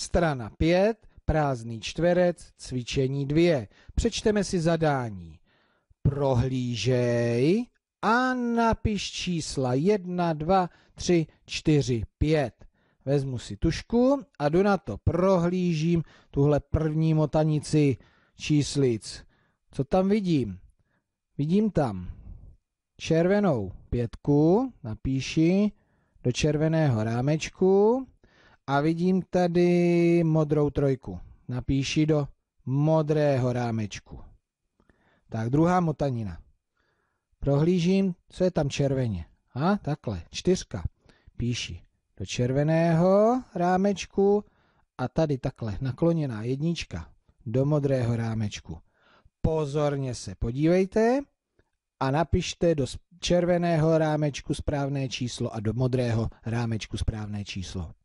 Strana 5, prázdný čtverec, cvičení 2. Přečteme si zadání. Prohlížej a napiš čísla 1, 2, 3, 4, 5. Vezmu si tušku a jdu na to. Prohlížím tuhle první motanici číslic. Co tam vidím? Vidím tam červenou pětku, napíši do červeného rámečku a vidím tady modrou trojku. Napíši do modrého rámečku. Tak druhá motanina. Prohlížím, co je tam červeně. A takhle, čtyřka. Píši do červeného rámečku a tady takhle nakloněná jednička do modrého rámečku. Pozorně se podívejte a napište do červeného rámečku správné číslo a do modrého rámečku správné číslo.